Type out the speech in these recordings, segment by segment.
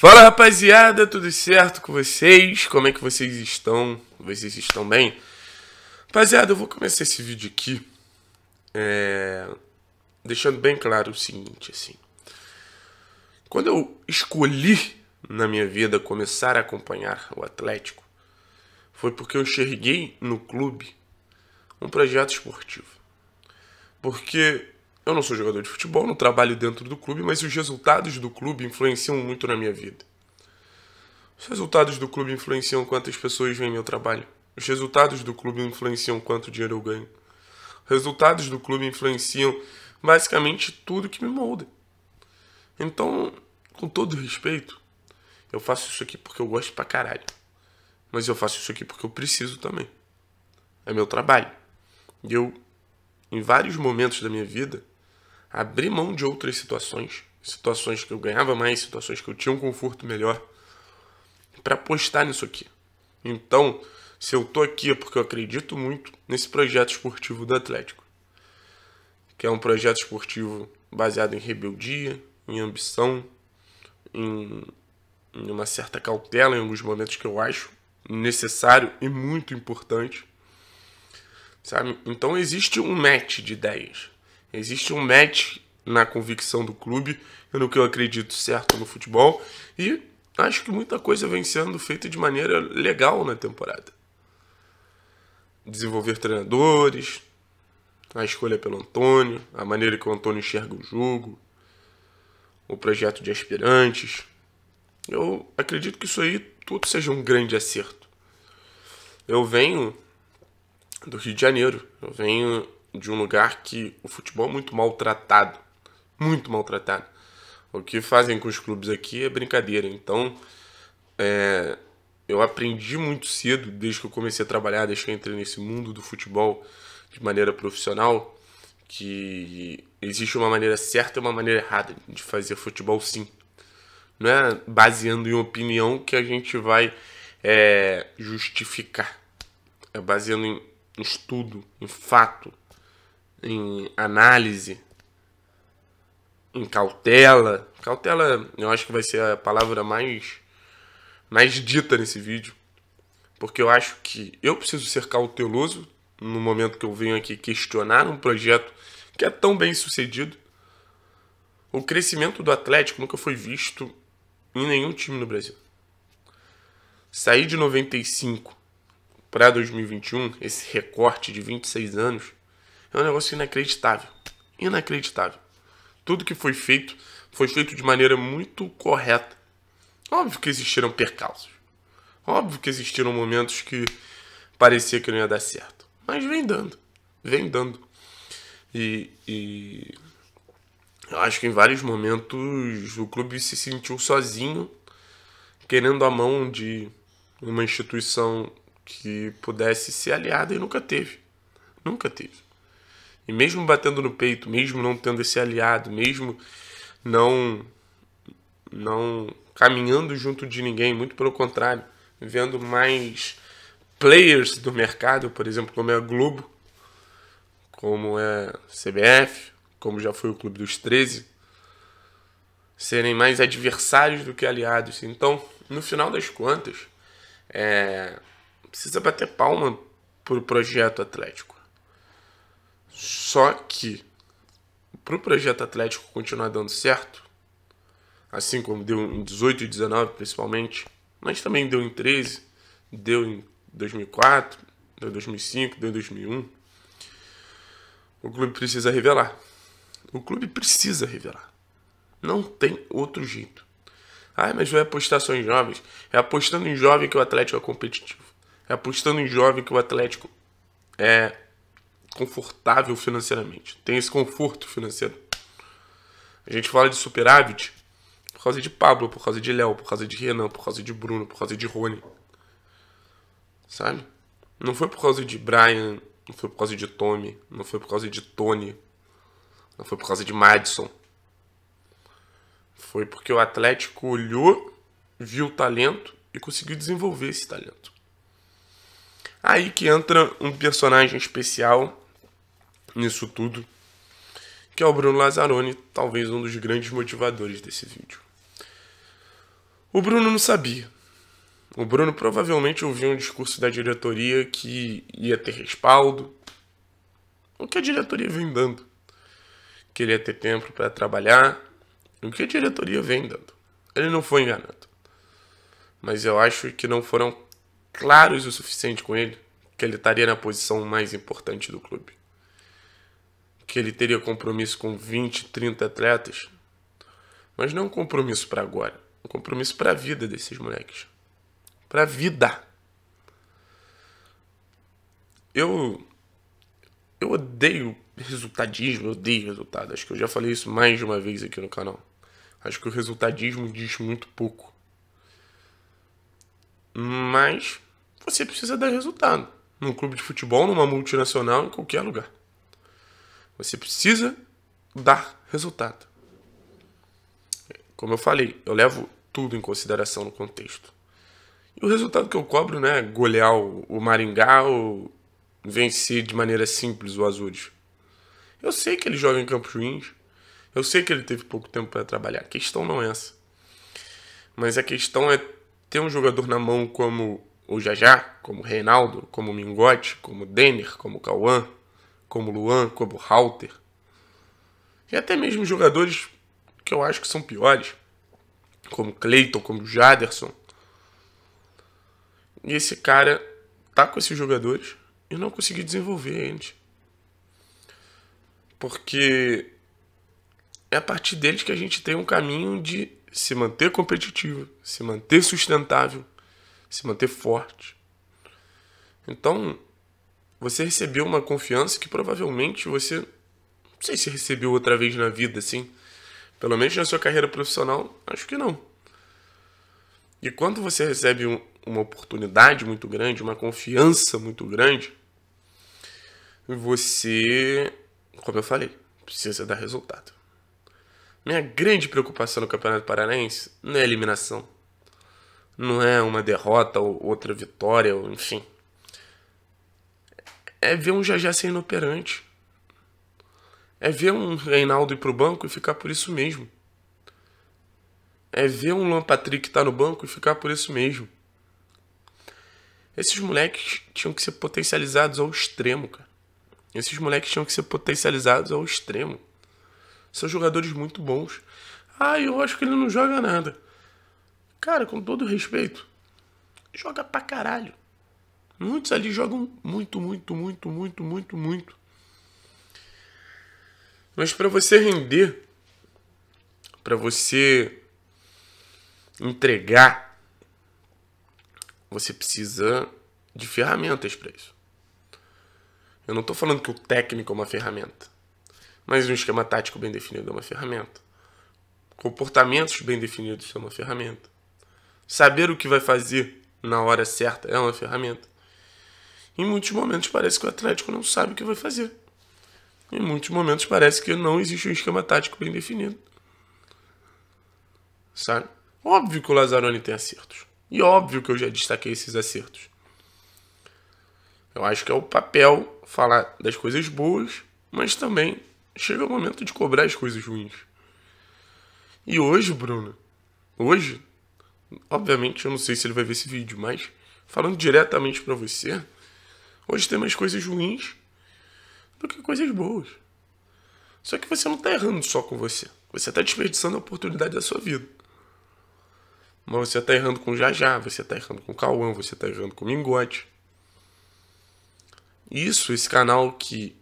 Fala rapaziada, tudo certo com vocês? Como é que vocês estão? Vocês estão bem? Rapaziada, eu vou começar esse vídeo aqui é... deixando bem claro o seguinte, assim. Quando eu escolhi na minha vida começar a acompanhar o Atlético, foi porque eu enxerguei no clube um projeto esportivo. Porque eu não sou jogador de futebol, não trabalho dentro do clube, mas os resultados do clube influenciam muito na minha vida. Os resultados do clube influenciam quantas pessoas veem meu trabalho. Os resultados do clube influenciam quanto dinheiro eu ganho. Os resultados do clube influenciam basicamente tudo que me molda. Então, com todo respeito, eu faço isso aqui porque eu gosto pra caralho. Mas eu faço isso aqui porque eu preciso também. É meu trabalho. E eu, em vários momentos da minha vida, abrir mão de outras situações, situações que eu ganhava mais, situações que eu tinha um conforto melhor, para apostar nisso aqui. Então, se eu tô aqui é porque eu acredito muito nesse projeto esportivo do Atlético, que é um projeto esportivo baseado em rebeldia, em ambição, em, em uma certa cautela em alguns momentos que eu acho necessário e muito importante. Sabe? Então existe um match de ideias. Existe um match na convicção do clube, no que eu acredito certo no futebol, e acho que muita coisa vem sendo feita de maneira legal na temporada. Desenvolver treinadores, a escolha pelo Antônio, a maneira que o Antônio enxerga o jogo, o projeto de aspirantes. Eu acredito que isso aí tudo seja um grande acerto. Eu venho do Rio de Janeiro, eu venho de um lugar que o futebol é muito maltratado. Muito maltratado. O que fazem com os clubes aqui é brincadeira. Então, é, eu aprendi muito cedo, desde que eu comecei a trabalhar, desde que eu entrei nesse mundo do futebol de maneira profissional, que existe uma maneira certa e uma maneira errada de fazer futebol, sim. Não é baseando em opinião que a gente vai é, justificar. É baseando em estudo, em fato, em análise, em cautela. Cautela, eu acho que vai ser a palavra mais mais dita nesse vídeo, porque eu acho que eu preciso ser cauteloso no momento que eu venho aqui questionar um projeto que é tão bem sucedido. O crescimento do Atlético nunca foi visto em nenhum time no Brasil. Sair de 95 para 2021, esse recorte de 26 anos, é um negócio inacreditável. Inacreditável. Tudo que foi feito foi feito de maneira muito correta. Óbvio que existiram percalços. Óbvio que existiram momentos que parecia que não ia dar certo. Mas vem dando. Vem dando. E, e eu acho que em vários momentos o clube se sentiu sozinho, querendo a mão de uma instituição que pudesse ser aliada e nunca teve. Nunca teve. E mesmo batendo no peito, mesmo não tendo esse aliado, mesmo não não caminhando junto de ninguém, muito pelo contrário, vendo mais players do mercado, por exemplo, como é a Globo, como é a CBF, como já foi o Clube dos 13, serem mais adversários do que aliados. Então, no final das contas, é, precisa bater palma para o projeto Atlético. Só que para o projeto Atlético continuar dando certo, assim como deu em 18 e 19 principalmente, mas também deu em 13, deu em 2004, deu em 2005, deu em 2001. O clube precisa revelar. O clube precisa revelar. Não tem outro jeito. Ah, mas vai apostar só em jovens. É apostando em jovem que o Atlético é competitivo. É apostando em jovem que o Atlético é confortável financeiramente, tem esse conforto financeiro. A gente fala de superávit por causa de Pablo, por causa de Léo, por causa de Renan, por causa de Bruno, por causa de Rony. Sabe? Não foi por causa de Brian, não foi por causa de Tommy, não foi por causa de Tony, não foi por causa de Madison. Foi porque o Atlético olhou, viu o talento e conseguiu desenvolver esse talento. Aí que entra um personagem especial nisso tudo, que é o Bruno Lazzaroni, talvez um dos grandes motivadores desse vídeo. O Bruno não sabia. O Bruno provavelmente ouviu um discurso da diretoria que ia ter respaldo, o que a diretoria vem dando, que ele ia ter tempo para trabalhar, o que a diretoria vem dando. Ele não foi enganado. Mas eu acho que não foram claros o suficiente com ele que ele estaria na posição mais importante do clube que ele teria compromisso com 20, 30 atletas, mas não um compromisso para agora, um compromisso para a vida desses moleques. Para a vida. Eu eu odeio resultadismo, eu odeio resultado. Acho que eu já falei isso mais de uma vez aqui no canal. Acho que o resultadismo diz muito pouco. Mas você precisa dar resultado num clube de futebol, numa multinacional, em qualquer lugar. Você precisa dar resultado. Como eu falei, eu levo tudo em consideração no contexto. E o resultado que eu cobro não é golear o Maringá ou vencer de maneira simples o Azures. Eu sei que ele joga em campos ruins. Eu sei que ele teve pouco tempo para trabalhar. A questão não é essa. Mas a questão é ter um jogador na mão como o Jajá, como o Reinaldo, como o Mingote, como o Denner, como o Cauã, como Luan, como Halter, e até mesmo jogadores que eu acho que são piores, como Cleiton, como Jaderson. E esse cara tá com esses jogadores e não conseguiu desenvolver eles. Porque é a partir deles que a gente tem um caminho de se manter competitivo, se manter sustentável, se manter forte. Então, você recebeu uma confiança que provavelmente você não sei se recebeu outra vez na vida, assim. Pelo menos na sua carreira profissional, acho que não. E quando você recebe um, uma oportunidade muito grande, uma confiança muito grande, você, como eu falei, precisa dar resultado. Minha grande preocupação no Campeonato Paranaense não é eliminação. Não é uma derrota ou outra vitória, ou enfim, é ver um Jajá ser inoperante. É ver um Reinaldo ir pro banco e ficar por isso mesmo. É ver um Luan Patrick estar tá no banco e ficar por isso mesmo. Esses moleques tinham que ser potencializados ao extremo, cara. Esses moleques tinham que ser potencializados ao extremo. São jogadores muito bons. Ah, eu acho que ele não joga nada. Cara, com todo respeito, joga pra caralho. Muitos ali jogam muito, muito, muito, muito, muito, muito. Mas para você render, para você entregar, você precisa de ferramentas para isso. Eu não estou falando que o técnico é uma ferramenta, mas um esquema tático bem definido é uma ferramenta. Comportamentos bem definidos são uma ferramenta. Saber o que vai fazer na hora certa é uma ferramenta. Em muitos momentos parece que o Atlético não sabe o que vai fazer. Em muitos momentos parece que não existe um esquema tático bem definido. Sabe? Óbvio que o Lazzaroni tem acertos. E óbvio que eu já destaquei esses acertos. Eu acho que é o papel falar das coisas boas, mas também chega o momento de cobrar as coisas ruins. E hoje, Bruno, hoje, obviamente eu não sei se ele vai ver esse vídeo, mas falando diretamente para você, Hoje tem mais coisas ruins do que coisas boas. Só que você não está errando só com você. Você está desperdiçando a oportunidade da sua vida. Mas você está errando com Jajá, você está errando com Cauã, você está errando com Mingote. Isso, esse canal que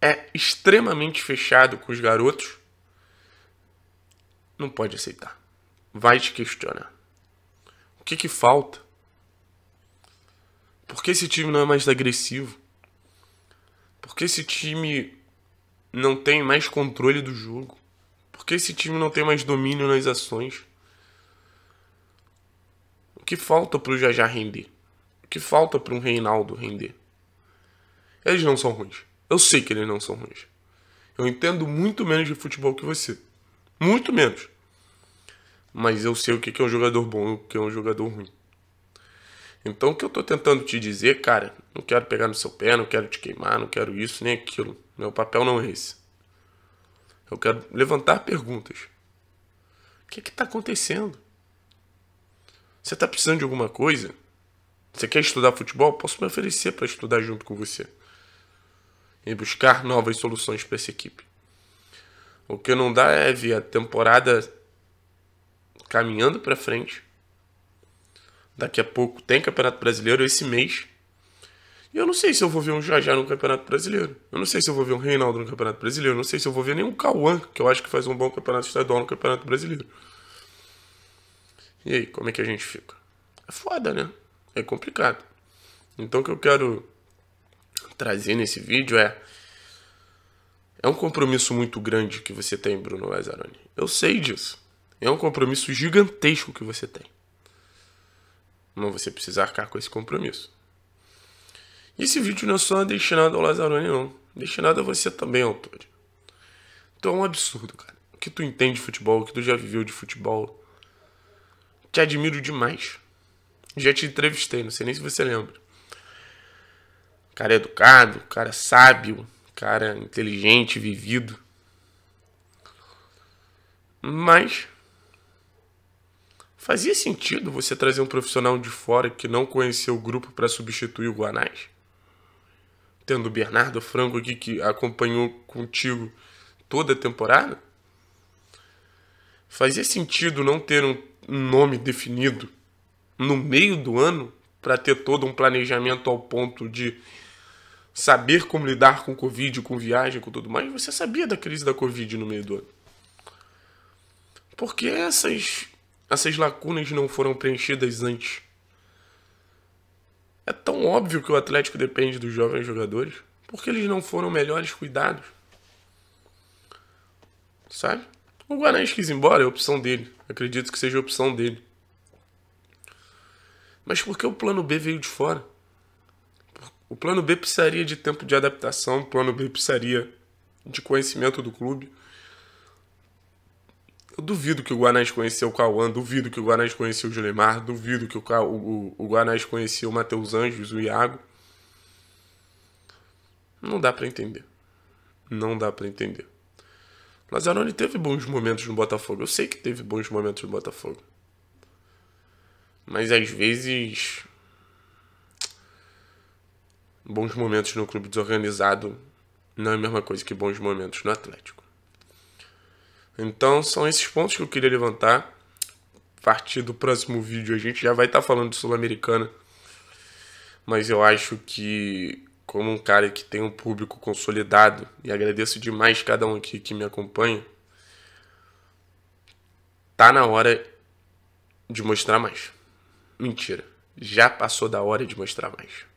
é extremamente fechado com os garotos, não pode aceitar. Vai te questionar. O que que falta? Por que esse time não é mais agressivo? Por que esse time não tem mais controle do jogo? Por que esse time não tem mais domínio nas ações? O que falta para o Jajá render? O que falta para um Reinaldo render? Eles não são ruins. Eu sei que eles não são ruins. Eu entendo muito menos de futebol que você. Muito menos. Mas eu sei o que é um jogador bom e o que é um jogador ruim. Então o que eu estou tentando te dizer, cara, não quero pegar no seu pé, não quero te queimar, não quero isso nem aquilo. Meu papel não é esse. Eu quero levantar perguntas. O que é está acontecendo? Você está precisando de alguma coisa? Você quer estudar futebol? Posso me oferecer para estudar junto com você e buscar novas soluções para essa equipe. O que não dá é ver a temporada caminhando para frente Daqui a pouco tem Campeonato Brasileiro esse mês. E eu não sei se eu vou ver um Jajá no Campeonato Brasileiro. Eu não sei se eu vou ver um Reinaldo no Campeonato Brasileiro. Eu não sei se eu vou ver nenhum Cauã, que eu acho que faz um bom campeonato estadual no Campeonato Brasileiro. E aí, como é que a gente fica? É foda, né? É complicado. Então o que eu quero trazer nesse vídeo é. É um compromisso muito grande que você tem, Bruno Lazzaroni. Eu sei disso. É um compromisso gigantesco que você tem mas você precisa arcar com esse compromisso. E esse vídeo não é só destinado ao Lazzaroni, não. Destinado a você também, autor. Então é um absurdo, cara. O que tu entende de futebol, o que tu já viveu de futebol. Te admiro demais. Já te entrevistei, não sei nem se você lembra. cara é educado, cara é sábio, cara é inteligente, vivido. Mas Fazia sentido você trazer um profissional de fora que não conhecia o grupo para substituir o Guanais? Tendo o Bernardo Franco aqui que acompanhou contigo toda a temporada? Fazia sentido não ter um nome definido no meio do ano para ter todo um planejamento ao ponto de saber como lidar com Covid, com viagem, com tudo mais? Você sabia da crise da Covid no meio do ano? Porque essas essas lacunas não foram preenchidas antes. É tão óbvio que o Atlético depende dos jovens jogadores. porque eles não foram melhores cuidados? Sabe? O Guarães quis ir embora, é opção dele. Acredito que seja opção dele. Mas por que o plano B veio de fora? O plano B precisaria de tempo de adaptação, o plano B precisaria de conhecimento do clube. Eu duvido que o Guanais conheceu o Cauã, duvido que o Guanais conheceu o Julimar, duvido que o, o, o Guanais conheceu o Matheus Anjos, o Iago. Não dá para entender. Não dá para entender. Lazzaroni teve bons momentos no Botafogo. Eu sei que teve bons momentos no Botafogo. Mas às vezes. Bons momentos no clube desorganizado não é a mesma coisa que bons momentos no Atlético. Então são esses pontos que eu queria levantar. A partir do próximo vídeo a gente já vai estar tá falando de Sul-Americana. Mas eu acho que como um cara que tem um público consolidado e agradeço demais cada um aqui que me acompanha, tá na hora de mostrar mais. Mentira, já passou da hora de mostrar mais.